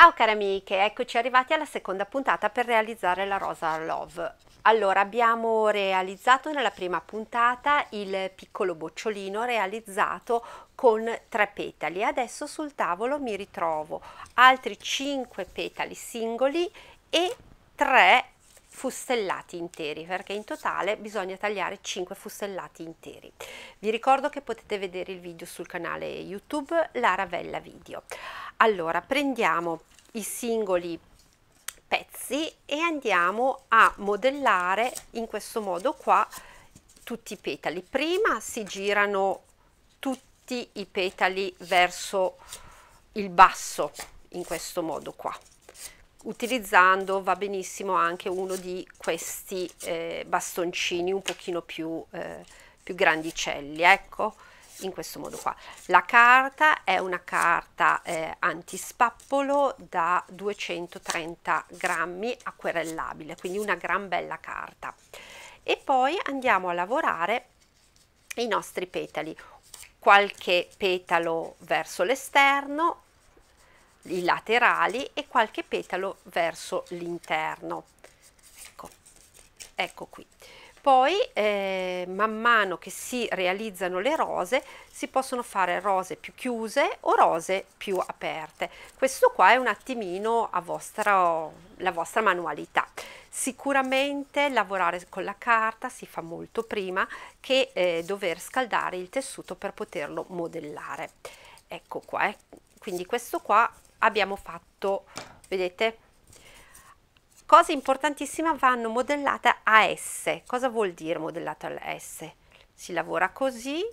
Ciao cari amiche, eccoci arrivati alla seconda puntata per realizzare la Rosa Love. Allora, abbiamo realizzato nella prima puntata il piccolo bocciolino realizzato con tre petali. Adesso sul tavolo mi ritrovo altri cinque petali singoli e tre fustellati interi perché in totale bisogna tagliare 5 fustellati interi vi ricordo che potete vedere il video sul canale youtube la ravella video allora prendiamo i singoli pezzi e andiamo a modellare in questo modo qua tutti i petali prima si girano tutti i petali verso il basso in questo modo qua utilizzando va benissimo anche uno di questi eh, bastoncini un pochino più, eh, più grandicelli ecco in questo modo qua. La carta è una carta eh, antispappolo da 230 grammi acquerellabile, quindi una gran bella carta. E poi andiamo a lavorare i nostri petali, qualche petalo verso l'esterno, i laterali e qualche petalo verso l'interno. Ecco, ecco qui. Poi eh, man mano che si realizzano le rose si possono fare rose più chiuse o rose più aperte. Questo qua è un attimino a vostra, la vostra manualità. Sicuramente lavorare con la carta si fa molto prima che eh, dover scaldare il tessuto per poterlo modellare. Ecco qua, eh. quindi questo qua abbiamo fatto, vedete? Cosa importantissima vanno modellate AS. Cosa vuol dire modellato all'S? Si lavora così,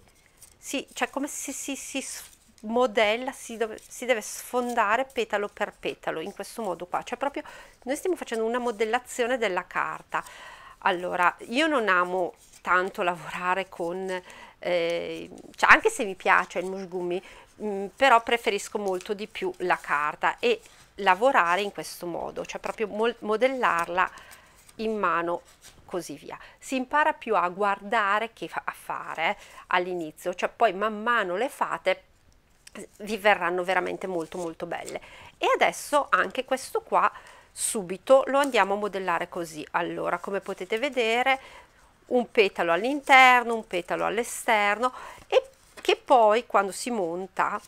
si, cioè come se si, si, si modella, si, dove, si, deve sfondare petalo per petalo, in questo modo qua. Cioè proprio noi stiamo facendo una modellazione della carta. Allora, io non amo tanto lavorare con, eh, cioè anche se mi piace il mushgumi, mm, però preferisco molto di più la carta e lavorare in questo modo, cioè proprio modellarla in mano così via. Si impara più a guardare che a fare all'inizio, cioè poi man mano le fate vi verranno veramente molto molto belle. E adesso anche questo qua subito lo andiamo a modellare così. Allora, come potete vedere, un petalo all'interno, un petalo all'esterno e che poi quando si monta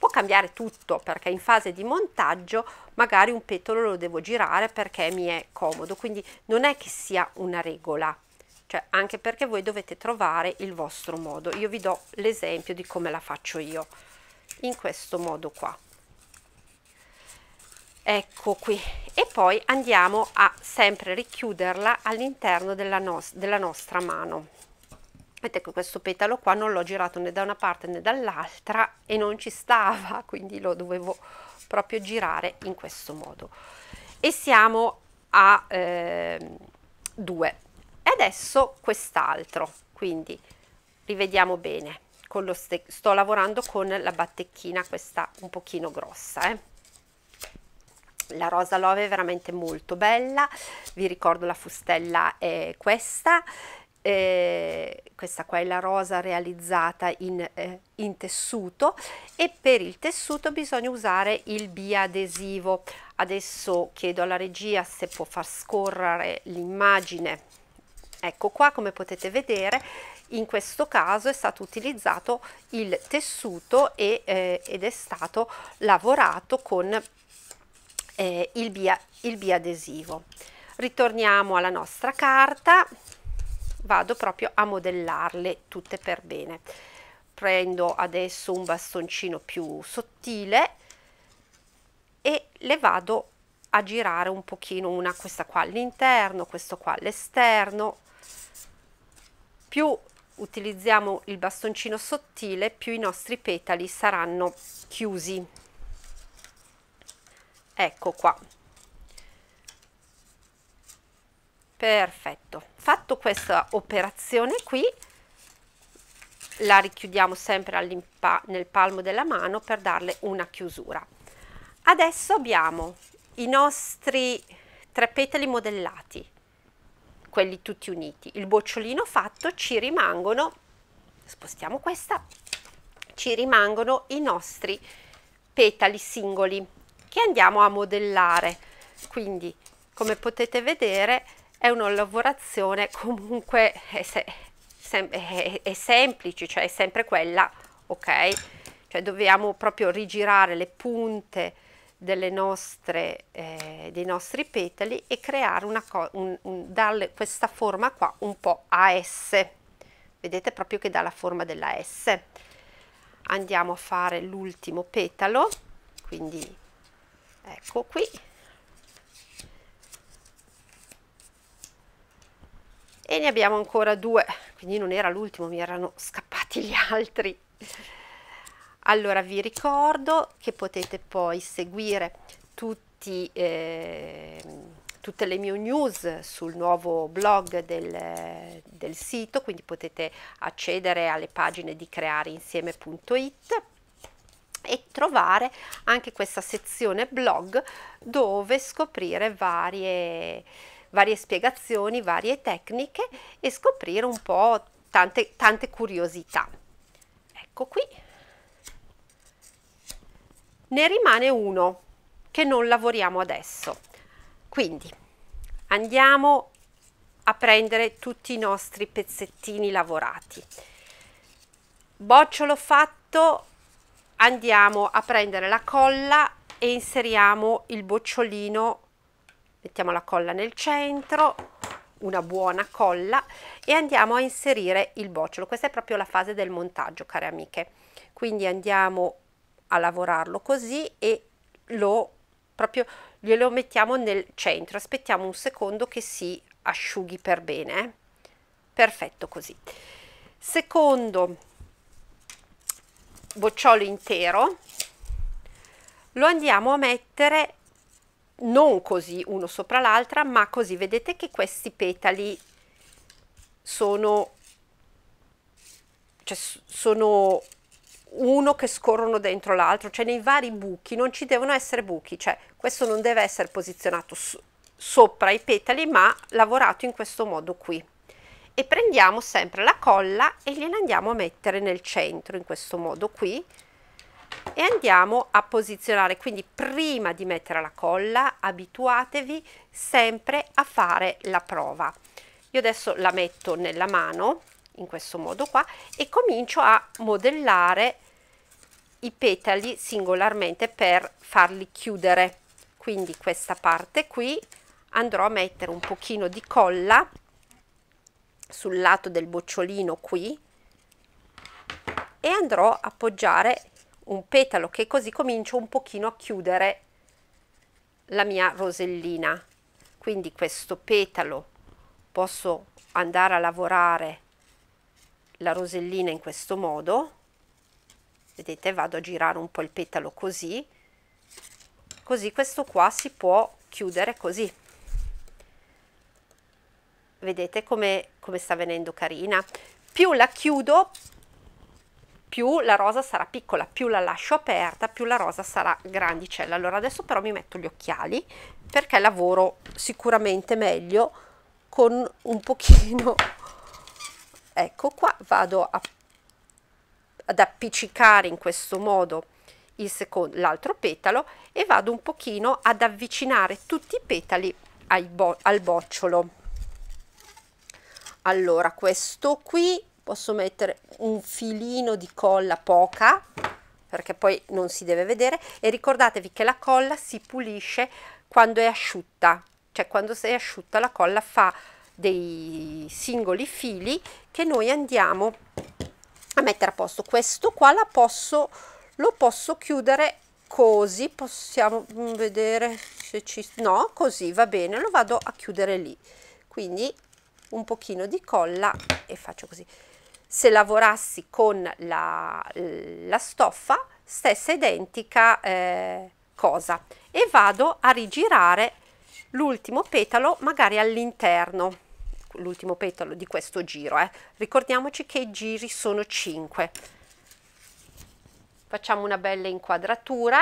può cambiare tutto perché in fase di montaggio magari un petolo lo devo girare perché mi è comodo quindi non è che sia una regola cioè anche perché voi dovete trovare il vostro modo io vi do l'esempio di come la faccio io in questo modo qua ecco qui e poi andiamo a sempre richiuderla all'interno della, no della nostra mano Vedete questo petalo qua non l'ho girato né da una parte né dall'altra e non ci stava, quindi lo dovevo proprio girare in questo modo. E siamo a 2. Eh, e adesso quest'altro, quindi rivediamo bene. Con lo sto lavorando con la battecchina, questa un pochino grossa. Eh. La rosa love è veramente molto bella, vi ricordo la fustella è questa, eh, questa qua è la rosa realizzata in, eh, in, tessuto e per il tessuto bisogna usare il biadesivo adesso chiedo alla regia se può far scorrere l'immagine ecco qua come potete vedere in questo caso è stato utilizzato il tessuto e, eh, ed è stato lavorato con eh, il, bia, il biadesivo ritorniamo alla nostra carta vado proprio a modellarle tutte per bene prendo adesso un bastoncino più sottile e le vado a girare un pochino una questa qua all'interno questo qua all'esterno più utilizziamo il bastoncino sottile più i nostri petali saranno chiusi ecco qua perfetto fatto questa operazione qui la richiudiamo sempre nel palmo della mano per darle una chiusura adesso abbiamo i nostri tre petali modellati quelli tutti uniti il bocciolino fatto ci rimangono spostiamo questa ci rimangono i nostri petali singoli che andiamo a modellare quindi come potete vedere è una lavorazione comunque è, se, sem è, è semplice, cioè è sempre quella, ok? Cioè dobbiamo proprio rigirare le punte delle nostre, eh, dei nostri petali e creare una un, un, darle questa forma qua un po' a S. Vedete proprio che dà la forma della S. Andiamo a fare l'ultimo petalo, quindi ecco qui e ne abbiamo ancora due quindi non era l'ultimo mi erano scappati gli altri allora vi ricordo che potete poi seguire tutti, eh, tutte le mie news sul nuovo blog del, del sito quindi potete accedere alle pagine di creareinsieme.it e trovare anche questa sezione blog dove scoprire varie varie spiegazioni, varie tecniche e scoprire un po' tante, tante curiosità. Ecco qui. Ne rimane uno che non lavoriamo adesso. Quindi andiamo a prendere tutti i nostri pezzettini lavorati. Bocciolo fatto, andiamo a prendere la colla e inseriamo il bocciolino mettiamo la colla nel centro una buona colla e andiamo a inserire il bocciolo questa è proprio la fase del montaggio care amiche quindi andiamo a lavorarlo così e lo proprio glielo mettiamo nel centro aspettiamo un secondo che si asciughi per bene eh. perfetto così secondo bocciolo intero lo andiamo a mettere non così uno sopra l'altra, ma così vedete che questi petali sono, cioè, sono uno che scorrono dentro l'altro, cioè nei vari buchi non ci devono essere buchi, cioè questo non deve essere posizionato so sopra i petali, ma lavorato in questo modo qui. E prendiamo sempre la colla e gliela andiamo a mettere nel centro in questo modo qui, e andiamo a posizionare quindi prima di mettere la colla abituatevi sempre a fare la prova io adesso la metto nella mano in questo modo qua e comincio a modellare i petali singolarmente per farli chiudere quindi questa parte qui andrò a mettere un pochino di colla sul lato del bocciolino qui e andrò a appoggiare un petalo che così comincio un pochino a chiudere la mia rosellina quindi questo petalo posso andare a lavorare la rosellina in questo modo vedete vado a girare un po' il petalo così così questo qua si può chiudere così vedete come, come sta venendo carina più la chiudo più la rosa sarà piccola, più la lascio aperta, più la rosa sarà grandicella. Allora adesso però mi metto gli occhiali perché lavoro sicuramente meglio con un pochino, ecco qua vado a, ad appiccicare in questo modo l'altro petalo e vado un pochino ad avvicinare tutti i petali bo al bocciolo. Allora questo qui posso mettere un filino di colla poca perché poi non si deve vedere e ricordatevi che la colla si pulisce quando è asciutta cioè quando sei asciutta la colla fa dei singoli fili che noi andiamo a mettere a posto questo qua la posso lo posso chiudere così possiamo vedere se ci no così va bene lo vado a chiudere lì quindi un pochino di colla e faccio così se lavorassi con la, la stoffa stessa identica eh, cosa e vado a rigirare l'ultimo petalo magari all'interno l'ultimo petalo di questo giro eh. ricordiamoci che i giri sono 5 facciamo una bella inquadratura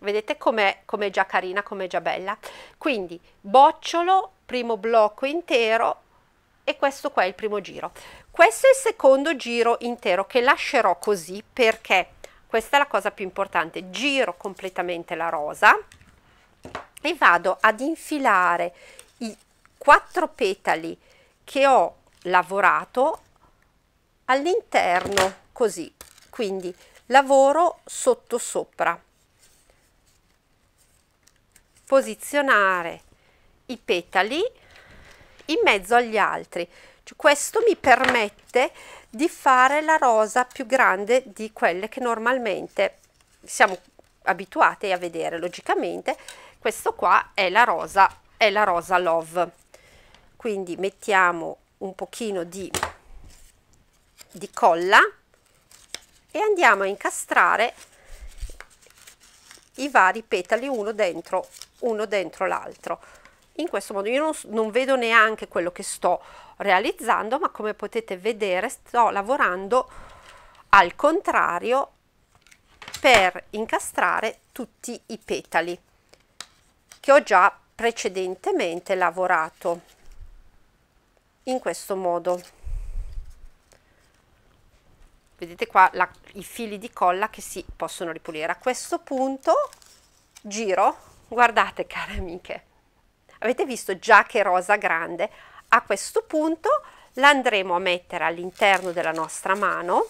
vedete com'è com già carina com'è già bella quindi bocciolo primo blocco intero e questo qua è il primo giro questo è il secondo giro intero che lascerò così perché questa è la cosa più importante. Giro completamente la rosa e vado ad infilare i quattro petali che ho lavorato all'interno così. Quindi lavoro sotto sopra. Posizionare i petali in mezzo agli altri cioè, questo mi permette di fare la rosa più grande di quelle che normalmente siamo abituate a vedere logicamente questo qua è la rosa è la rosa love quindi mettiamo un pochino di, di colla e andiamo a incastrare i vari petali uno dentro uno dentro l'altro in questo modo io non, non vedo neanche quello che sto realizzando ma come potete vedere sto lavorando al contrario per incastrare tutti i petali che ho già precedentemente lavorato in questo modo vedete qua la, i fili di colla che si possono ripulire a questo punto giro guardate care amiche Avete visto già che rosa grande. A questo punto l'andremo a mettere all'interno della nostra mano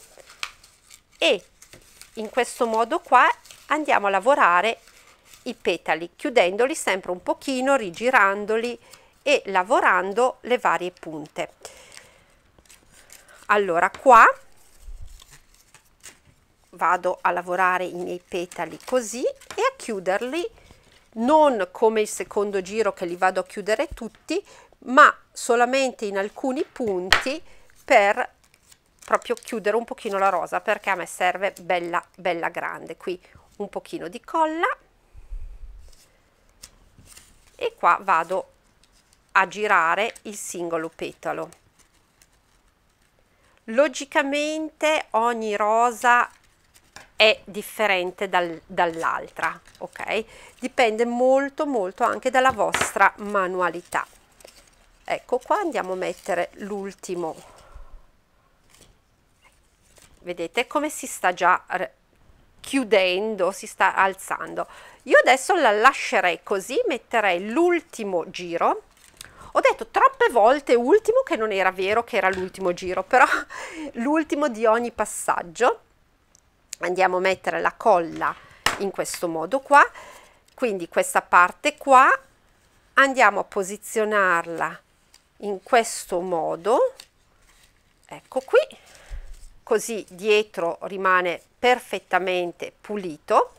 e in questo modo qua andiamo a lavorare i petali chiudendoli sempre un pochino rigirandoli e lavorando le varie punte allora qua vado a lavorare i miei petali così e a chiuderli non come il secondo giro che li vado a chiudere tutti, ma solamente in alcuni punti per proprio chiudere un pochino la rosa perché a me serve bella bella grande qui un pochino di colla e qua vado a girare il singolo petalo logicamente ogni rosa è differente dal, dall'altra, ok? Dipende molto molto anche dalla vostra manualità. Ecco qua andiamo a mettere l'ultimo. Vedete come si sta già chiudendo, si sta alzando. Io adesso la lascerei così, metterei l'ultimo giro. Ho detto troppe volte ultimo che non era vero che era l'ultimo giro, però l'ultimo di ogni passaggio andiamo a mettere la colla in questo modo qua quindi questa parte qua andiamo a posizionarla in questo modo ecco qui così dietro rimane perfettamente pulito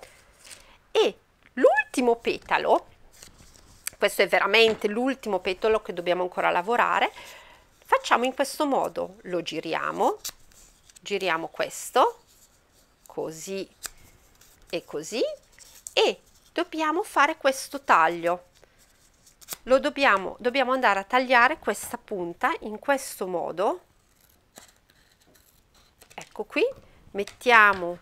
e l'ultimo petalo questo è veramente l'ultimo petalo che dobbiamo ancora lavorare facciamo in questo modo lo giriamo giriamo questo così e così e dobbiamo fare questo taglio lo dobbiamo, dobbiamo andare a tagliare questa punta in questo modo ecco qui mettiamo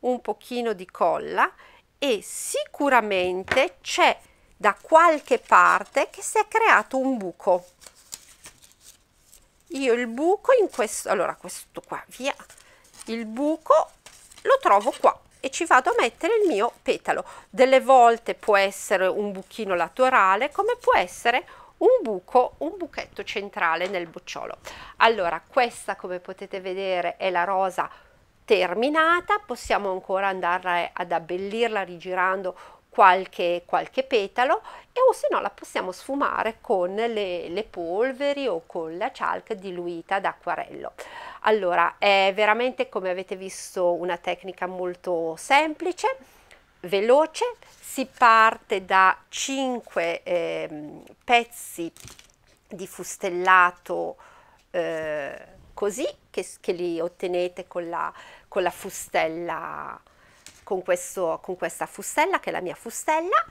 un pochino di colla e sicuramente c'è da qualche parte che si è creato un buco io il buco in questo allora questo qua via il buco lo trovo qua e ci vado a mettere il mio petalo delle volte può essere un buchino laterale come può essere un buco un buchetto centrale nel bocciolo allora questa come potete vedere è la rosa terminata possiamo ancora andarla ad abbellirla rigirando qualche, qualche petalo e o se no la possiamo sfumare con le, le polveri o con la chalk diluita d'acquarello. Allora è veramente come avete visto una tecnica molto semplice, veloce, si parte da 5 eh, pezzi di fustellato eh, così che, che, li ottenete con la, con la fustella con, questo, con questa fustella che è la mia fustella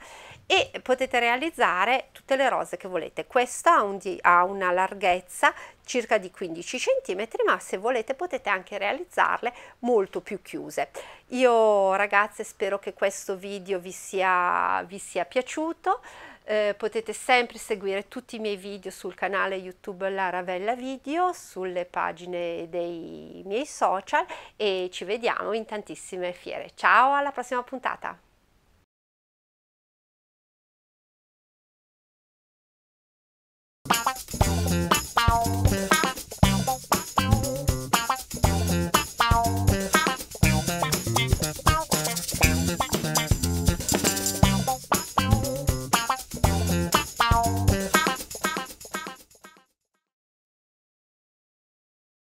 e potete realizzare tutte le rose che volete. Questo ha, un ha una larghezza circa di 15 cm ma se volete potete anche realizzarle molto più chiuse. Io ragazze spero che questo video vi sia, vi sia piaciuto eh, potete sempre seguire tutti i miei video sul canale YouTube La Ravella Video, sulle pagine dei miei social e ci vediamo in tantissime fiere. Ciao, alla prossima puntata!